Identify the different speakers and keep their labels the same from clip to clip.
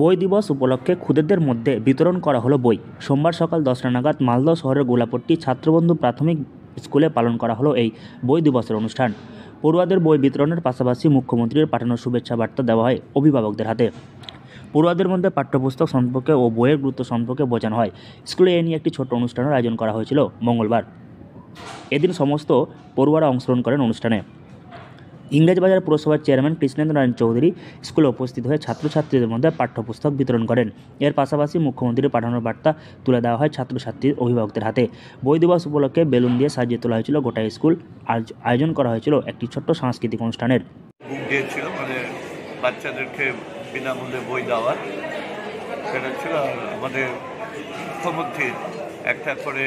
Speaker 1: বই দিবস উপলক্ষে ক্ষুদেদের মধ্যে বিতরণ করা হলো বই সোমবার সকাল দশটা নাগাদ মালদহ শহরের গোলাপট্টি ছাত্রবন্ধু প্রাথমিক স্কুলে পালন করা হলো এই বই দিবসের অনুষ্ঠান পড়ুয়াদের বই বিতরণের পাশাপাশি মুখ্যমন্ত্রীর পাঠানোর শুভেচ্ছা বার্তা দেওয়া হয় অভিভাবকদের হাতে পড়ুয়াদের মধ্যে পাঠ্যপুস্তক সম্পর্কে ও বইয়ের গুরুত্ব সম্পর্কে বোঝানো হয় স্কুলে এ নিয়ে একটি ছোট অনুষ্ঠানের আয়োজন করা হয়েছিল মঙ্গলবার এদিন সমস্ত পড়ুয়ারা অংশগ্রহণ করেন অনুষ্ঠানে ইংরেজবাজার পুরসভার চেয়ারম্যান কৃষ্ণেন্দ্র চৌধুরী স্কুলে উপস্থিত হয়ে ছাত্রছাত্রীদের মধ্যে পাঠ্যপুস্তক বিতরণ করেন এর পাশাপাশি মুখ্যমন্ত্রীর পাঠানোর বার্তা তুলে দেওয়া হয় ছাত্রছাত্রীর অভিভাবকদের হাতে বই দিবস উপলক্ষে বেলুন দিয়ে সাজিয়ে তোলা হয়েছিল গোটা স্কুল আয়োজন করা হয়েছিল একটি ছোট্ট সাংস্কৃতিক অনুষ্ঠানের
Speaker 2: মানে বাচ্চাদেরকে বিনামূল্যে বই দেওয়া সেটা ছিল আমাদের মুখ্যমন্ত্রীর একটা করে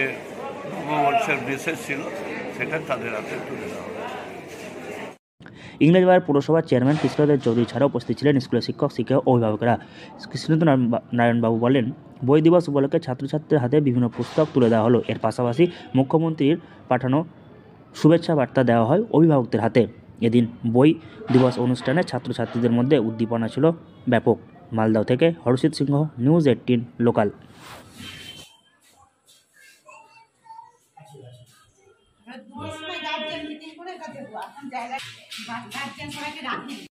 Speaker 2: নববর্ষের মেসেজ ছিল সেটা তাদের হাতে তুলে দেওয়া
Speaker 1: ইংরেজবার পৌরসভার চেয়ারম্যান কৃষ্ণদেব চৌধুরী ছাড়া উপস্থিত ছিলেন স্কুলের শিক্ষক শিক্ষক অভিভাবকরা কৃষ্ণেন্দু নারায়ণবাবু বলেন বই দিবস উপলক্ষে ছাত্রছাত্রীদের হাতে বিভিন্ন পুস্তক তুলে দেওয়া হলো এর পাশাপাশি মুখ্যমন্ত্রীর পাঠানো শুভেচ্ছা বার্তা দেওয়া হয় অভিভাবকদের হাতে এদিন বই দিবস অনুষ্ঠানে ছাত্রছাত্রীদের মধ্যে উদ্দীপনা ছিল ব্যাপক মালদাও থেকে Harshit Singha news eighteen local
Speaker 2: দুটোর সময় গার্জেন মিটিং করে কাছে দেবো এখন জায়গায় গার্জেন সবাইকে রাখেনি